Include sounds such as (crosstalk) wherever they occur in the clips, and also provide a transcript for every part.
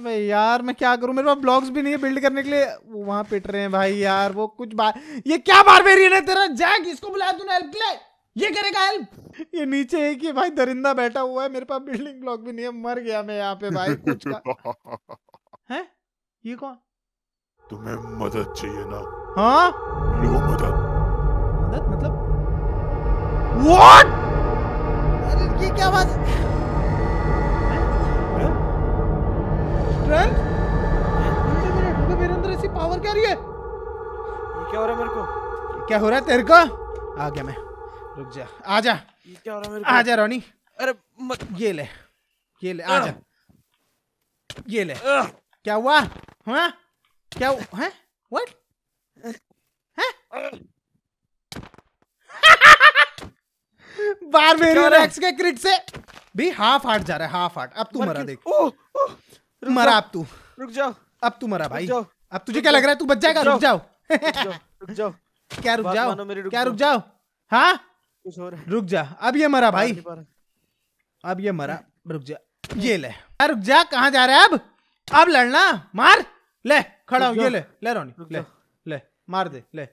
भाई यार मैं क्या करूं मेरे पास ब्लॉक्स भी नहीं है बिल्ड करने के लिए वो वहां पिट रहे हैं भाई यार वो कुछ बार ये क्या बारबेरियन है तेरा जैक इसको बुलाया तूने हेल्प के लिए ये करेगा हेल्प ये नीचे है कि भाई दरिंदा बैठा हुआ है मेरे पास बिल्डिंग ब्लॉक भी नहीं है मर गया मैं यहाँ पे भाई कुछ का (laughs) है ये कौन तुम्हें मदद चाहिए ना हाँ लो मदद मदद मतलब व्हाट अरे ये क्या बात है ट्रेंथ पावर क्या रही है ये क्या हो रहा है मेरे को क्या हो रहा है तेरे को आ गया मैं रुक जा आ जा ये क्या हो रहा है मेरे को आ जा रोनी अरे मत ये ले ये ले आ जा ये ले क्या हुआ हाँ क्या है व्हाट मेरी रैक्स के क्रिट से भी हाफ हार्ट जा रहा है हाफ हार्ट अब तू मरा देख ओ, मरा अब तू रुक जाओ अब तू मरा भाई अब तुझे क्या लग रहा है तू बच जाएगा रुक जाओ (laughs) क्या रुक जाओ क्या रुक जाओ हाँ रुक जा अब ये मरा भाई अब ये मरा रुक जा ये ले रुक जा कहा जा रहा है अब अब लड़ना मार ले खड़ा हो ये ले ले रोनी ले ले मार दे ले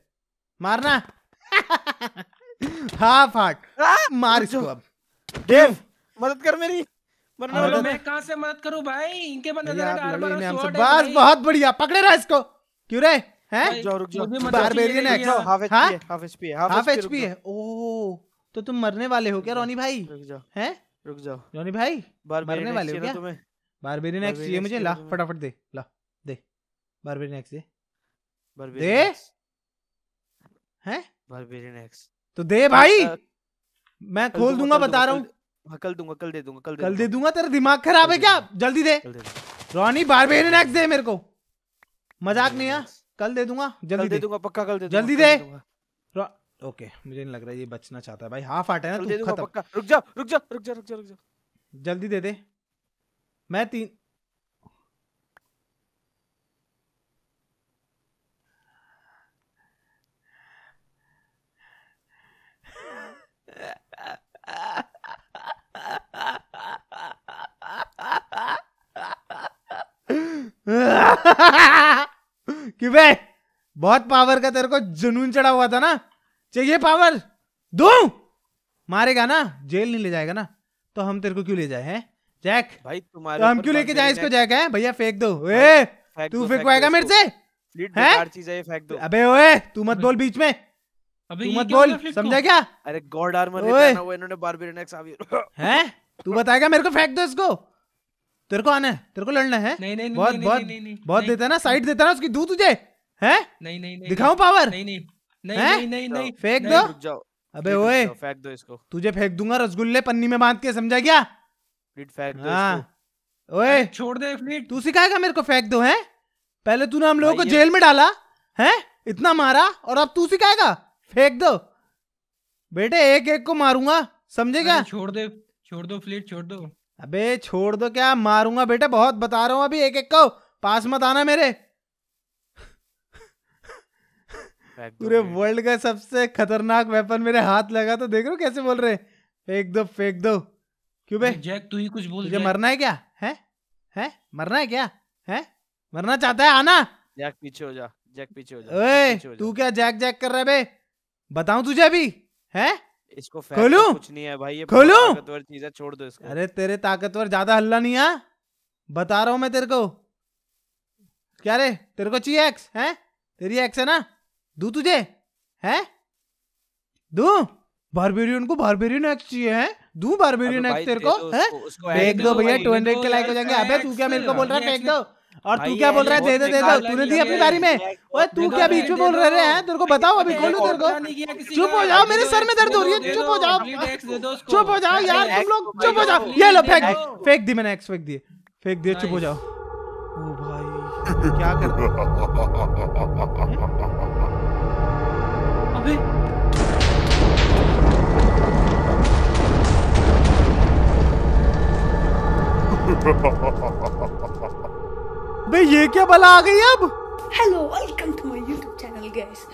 मारना (laughs) हाँ फाट मार इसको अब देव मदद कर मेरी वरना मैं कहां से मदद करूं भाई इनके बंदे बस बहुत बढ़िया पकड़े रहा इसको क्यों रे हैं रुक बारबेरियन हाफ एचपी है हाफ एचपी है हाफ एचपी है ओ तो तुम मरने वाले हो क्या रोनी भाई रुक जाओ हैं रुक जाओ रोनी भाई मरने वाले हो क्या बारबेरियन एक्स चाहिए मुझे ला फटाफट दे ला दे बारबेरियन एक्स दे दे हैं बारबेरियन एक्स तो दे भाई मैं खोल दूंगा बता रहा हूँ कल दूंगा कल दे दूंगा कल दे कल दे दूंगा तेरा दिमाग खराब है क्या जल्दी दे रोनी बार बारबेरियन नेक्स्ट दे मेरे को मजाक नहीं है कल दे दूंगा जल्दी दे दूंगा पक्का कल दे जल्दी दे ओके मुझे नहीं लग रहा ये बचना चाहता है भाई हाफ आटा है ना तू खत्म रुक जा रुक जा रुक जा रुक जा रुक जा जल्दी दे दे मैं तीन कि बे बहुत पावर का तेरे को जुनून चढ़ा हुआ था ना चाहिए पावर दो मारेगा ना जेल नहीं ले जाएगा ना तो हम तेरे को क्यों ले जाए हैं जैक भाई तुम्हारे तो हम क्यों लेके जाए इसको जैक है भैया फेंक दो ए तू फेंकवाएगा मेरे से हैं चीज है फेंक दो अबे ओए तू मत बोल बीच में तू मत बोल समझा क्या अरे गॉड आर्मर इन्होंने बारबेरियन आवी है तू (laughs) बताएगा मेरे को फेंक दो इसको तेरे को आना है तेरे को लड़ना है नहीं नहीं बहुत बहुत बहुत देता ना साइड देता ना उसकी दू तुझे है नहीं नहीं दिखाऊं पावर नहीं नहीं नहीं नहीं फेंक दो अबे ओए फेंक दो इसको तुझे फेंक दूंगा रसगुल्ले पन्नी में बांध के समझा क्या फ्लिट फेंक दो हाँ। इसको ओए छोड़ दे फ्लिट तू सिखाएगा मेरे को फेंक दो हैं पहले तूने हम लोगों को जेल में डाला हैं इतना मारा और अब तू सिखाएगा फेंक दो बेटे एक एक को मारूंगा समझेगा छोड़ दे छोड़ दो फ्लिट छोड़ दो अबे छोड़ दो क्या मारूंगा बेटे बहुत बता रहा हूं अभी एक एक को पास मत आना मेरे पूरे वर्ल्ड का सबसे खतरनाक वेपन मेरे हाथ लगा तो देख रहे हो कैसे बोल रहे फेंक दो फेंक दो क्यों बे जैक तू ही कुछ बोल तुझे मरना है क्या है है मरना है क्या है मरना चाहता है आना जैक पीछे हो जा जैक पीछे हो जा ओए तू क्या जैक जैक कर रहा है बे बताऊं तुझे अभी है इसको खोलू कुछ नहीं है भाई ये खोलू ताकतवर चीज है छोड़ दो इसको अरे तेरे ताकतवर ज्यादा हल्ला नहीं है बता रहा हूँ मैं तेरे को क्या रे तेरे को चाहिए एक्स है तेरी एक्स है ना दू तुझे है दू बारबेरियन को बारबेरियन एक्स चाहिए है दू बारबेरियन एक्स तेरे को है फेंक दो भैया टू हंड्रेड के लाइक हो जाएंगे अबे तू क्या मेरे को बोल रहा है फेंक दो और तू क्या बोल रहा है दे दे दे दे तूने दी अपनी बारी में ओए तू क्या बीच में बोल रहे हैं तेरे को बताओ अभी खोलो तेरे को चुप हो जाओ मेरे तो सर में दर्द हो रही है चुप हो जाओ तो चुप हो जाओ यार तुम लोग चुप हो जाओ ये लो फेंक फेंक दी मैंने एक्स फेंक दिए फेंक दिए चुप हो जाओ ओ भाई क्या कर अबे ha ha ha ha ha बे ये क्या बला आ गई अब hello welcome to my YouTube channel guys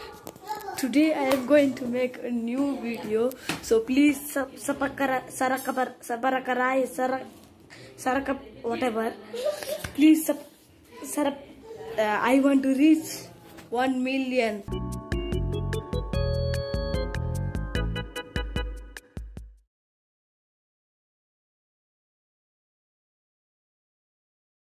today I am going to make a new video so please सब कर सरा खबर सबरा कराए सरा सरा वट एवर प्लीज सब सर I want to reach one million